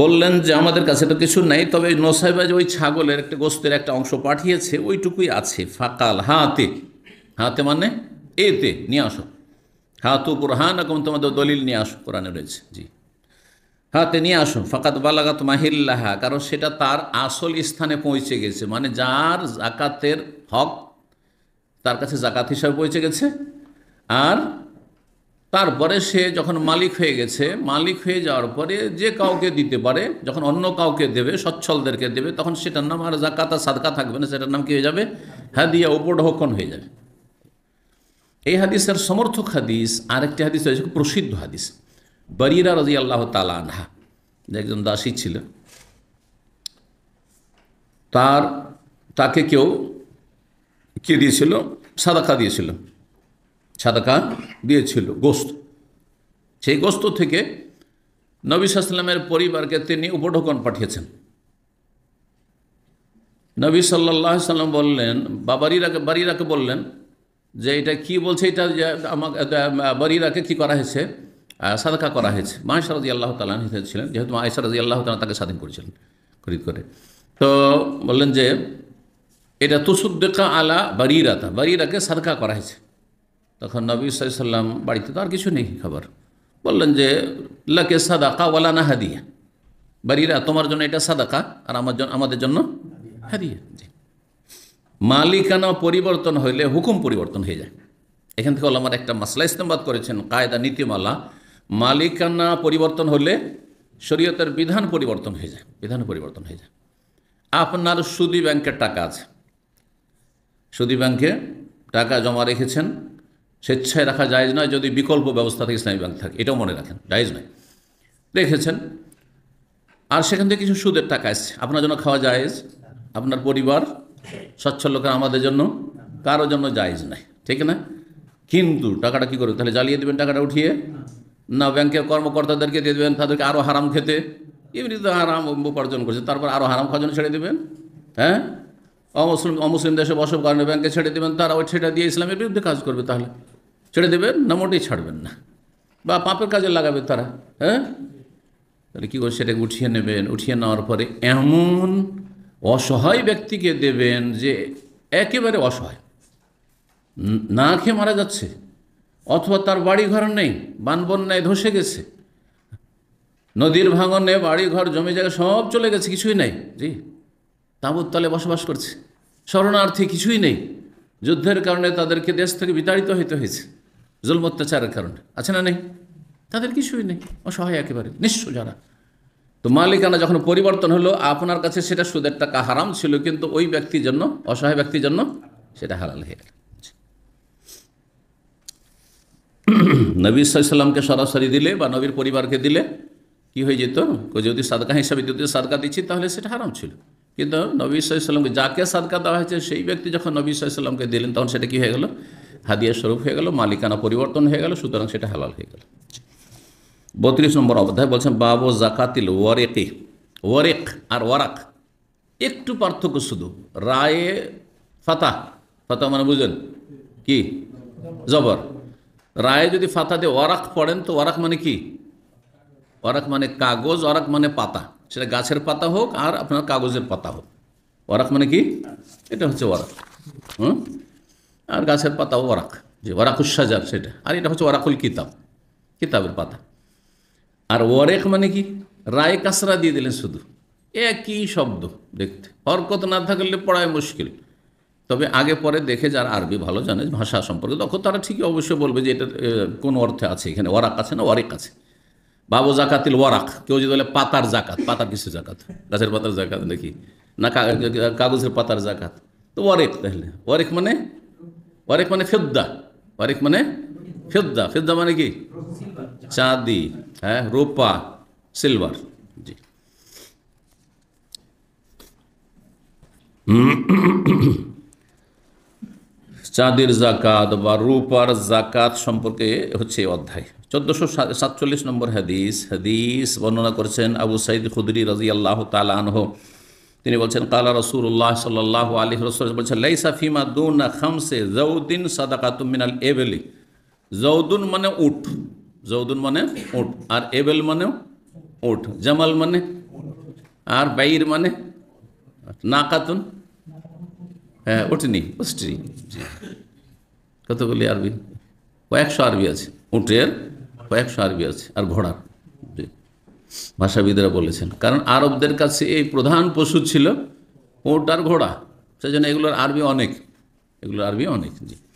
বললেন যে আমাদের কাছে তো কিছু নাই তবে নসাইবা যে ওই ছাগলের একটা গোস্তের একটা অংশ পাঠিয়েছে ওইটুকুই আছে ফাকাল হাতে হাতে মানে এতে নিয়ে আসো হাতু বুরহান এখন তোমাদের দলিল নিয়ে আসো কোরআনে রয়েছে জি হাতে নিয়ে আসো ফাকাত বালাগাত মাহিল্লাহা কারণ সেটা তার আসল স্থানে পৌঁছে গেছে মানে যার জাকাতের হক তার কাছে জাকাত হিসাবে পৌঁছে গেছে আর তারপরে সে যখন মালিক হয়ে গেছে মালিক হয়ে যাওয়ার পরে যে কাউকে দিতে পারে যখন অন্য কাউকে দেবে সচ্ছলদেরকে দেবে তখন সেটার নাম আর জাকাতা সাদকা থাকবে না সেটার নাম কি হয়ে যাবে হাদিয়া উপঢকন হয়ে যাবে এই হাদিসের সমর্থক হাদিস আরেকটি হাদিস হয়েছে প্রসিদ্ধ হাদিস বরিরা রাজি আল্লাহ তালানহা আনহা একজন দাসী ছিল তার তাকে কেউ কে দিয়েছিল সাদাকা দিয়েছিল সাদাকা দিয়েছিল গোস্ত সেই গোস্ত থেকে নবী সাল্লামের পরিবারকে তিনি উপঢকন পাঠিয়েছেন নবী সাল্লাহ সাল্লাম বললেন বা বারিরাকে বারিরাকে বললেন যে এটা কি বলছে এটা যে আমাকে বারিরাকে কী করা হয়েছে সাদাকা করা হয়েছে মাহেশা রাজি আল্লাহ তালান ছিলেন যেহেতু মাহেশা রাজি আল্লাহ তালা তাকে স্বাধীন করেছিলেন খরিদ করে তো বললেন যে এটা তুসুদ্দেকা আলা বারিরাতা বারিরাকে সাদকা করা হয়েছে তখন নবী সাইসাল্লাম বাড়িতে তো আর কিছু নেই খাবার বললেন যে লাকে সাদাকা কাওয়ালা না হাদিয়া বাড়িরা তোমার জন্য এটা সাদাকা আর আমার জন্য আমাদের জন্য হাদিয়া জি মালিকানা পরিবর্তন হইলে হুকুম পরিবর্তন হয়ে যায় এখান থেকে আমার একটা মাসলা ইস্তেমবাদ করেছেন কায়দা নীতিমালা মালিকানা পরিবর্তন হলে শরীয়তের বিধান পরিবর্তন হয়ে যায় বিধান পরিবর্তন হয়ে যায় আপনার সুদি ব্যাংকের টাকা আছে সুদি ব্যাংকে টাকা জমা রেখেছেন স্বেচ্ছায় রাখা যায়জ নয় যদি বিকল্প ব্যবস্থা থেকে ইসলামী ব্যাংক থাকে এটাও মনে রাখেন যায়জ নয় রেখেছেন আর সেখান থেকে কিছু সুদের টাকা আসছে আপনার জন্য খাওয়া জায়েজ আপনার পরিবার স্বচ্ছল লোকের আমাদের জন্য কারোর জন্য জায়েজ নাই ঠিক না কিন্তু টাকাটা কি করবে তাহলে জ্বালিয়ে দেবেন টাকাটা উঠিয়ে না ব্যাংকের কর্মকর্তাদেরকে দিয়ে দেবেন তাদেরকে আরও হারাম খেতে এমনি তো হারাম উপার্জন করছে তারপর আরও হারাম খাওয়ার জন্য ছেড়ে দেবেন হ্যাঁ অমুসলিম অমুসলিম দেশে বসব কারণে ব্যাংকে ছেড়ে দেবেন তারা ওই সেটা দিয়ে ইসলামের বিরুদ্ধে কাজ করবে তাহলে ছেড়ে দেবেন না মোটেই ছাড়বেন না বা পাপের কাজে লাগাবে তারা হ্যাঁ তাহলে কী করে সেটাকে উঠিয়ে নেবেন উঠিয়ে নেওয়ার পরে এমন অসহায় ব্যক্তিকে দেবেন যে একেবারে অসহায় না খেয়ে মারা যাচ্ছে অথবা তার বাড়ি ঘর নেই নেয় ধসে গেছে নদীর ভাঙনে বাড়িঘর জমি জায়গা সব চলে গেছে কিছুই নেই জি তাঁবুর তলে বসবাস করছে শরণার্থী কিছুই নেই যুদ্ধের কারণে তাদেরকে দেশ থেকে বিতাড়িত হইতে হয়েছে জুলম অত্যাচারের কারণে আছে না নেই তাদের কিছুই নেই অসহায় একেবারে নিঃস্ব যারা তো মালিকানা যখন পরিবর্তন হলো আপনার কাছে সেটা সুদের টাকা হারাম ছিল কিন্তু ওই ব্যক্তির জন্য অসহায় ব্যক্তির জন্য সেটা হারাল হয়ে গেল নবী সাইসাল্লামকে সরাসরি দিলে বা নবীর পরিবারকে দিলে কি হয়ে যেত যদি সাদকা হিসাবে যদি সাদকা দিচ্ছি তাহলে সেটা হারাম ছিল কিন্তু নবী সাইসাল্লামকে যাকে সাদকা দেওয়া হয়েছে সেই ব্যক্তি যখন নবী সাইসাল্লামকে দিলেন তখন সেটা কি হয়ে গেল হাদিয়া স্বরূপ হয়ে গেল মালিকানা পরিবর্তন হয়ে গেল সুতরাং সেটা হালাল হয়ে গেল বত্রিশ নম্বর অবধায় বলছেন বাবু জাকাতিল ওয়ারেকে ওয়ারেক আর ওয়ারাক একটু পার্থক্য শুধু রায়ে ফাতা ফাতা মানে বুঝলেন কি জবর রায়ে যদি ফাতাতে ওয়ারাক পড়েন তো ওয়ারাক মানে কি ওয়ারাক মানে কাগজ ওয়ারাক মানে পাতা সেটা গাছের পাতা হোক আর আপনার কাগজের পাতা হোক ওয়ারাক মানে কি এটা হচ্ছে ওয়ারাক হুম আর গাছের পাতা ওরাক যে ওরাকুস সাজার সেটা আর এটা হচ্ছে ওরাকুল কিতাব কিতাবের পাতা আর ওয়ারেক মানে কি রায় কাসরা দিয়ে দিলেন শুধু একই শব্দ দেখতে হরকত না থাকলে পড়ায় মুশকিল তবে আগে পরে দেখে যারা আরবি ভালো জানে ভাষা সম্পর্কে তখন তারা ঠিকই অবশ্যই বলবে যে এটা কোন অর্থে আছে এখানে ওয়ারাক আছে না ওয়ারেক আছে বাবু জাকাতিল ওয়ারাক কেউ যদি বলে পাতার জাকাত পাতার কিছু জাকাত গাছের পাতার জাকাত নাকি না কাগজের পাতার জাকাত তো ওয়ারেক তাহলে ওয়ারেক মানে পারেক মানে ফেদ্দা পারেক মানে ফেদ্দা ফেদ্দা মানে কি চাঁদি হ্যাঁ রোপা সিলভার জি চাঁদির জাকাত বা রূপার জাকাত সম্পর্কে হচ্ছে অধ্যায় চোদ্দশো সাতচল্লিশ নম্বর হাদিস হাদিস বর্ণনা করেছেন আবু সাইদ খুদরি রাজিয়াল্লাহ তালানহ তিনি বলছেন কালা রসুল্লাহ সাল্লাহ আলী রসুল বলছেন লাইসা ফিমা দুনা খামসে জৌদ্দিন সাদাকাতুম মিনাল এবেলি জৌদুন মানে উঠ জৌদুন মানে উঠ আর এবেল মানে উঠ জামাল মানে আর বাইর মানে না কাতুন হ্যাঁ উঠনি উষ্ট্রি কতগুলি আরবি কয়েকশো আরবি আছে উঠের কয়েকশো আরবি আছে আর ঘোড়ার ভাষাবিদরা বলেছেন কারণ আরবদের কাছে এই প্রধান পশু ছিল ওট আর ঘোড়া সেজন্য এগুলোর আরবি অনেক এগুলোর আরবি অনেক জি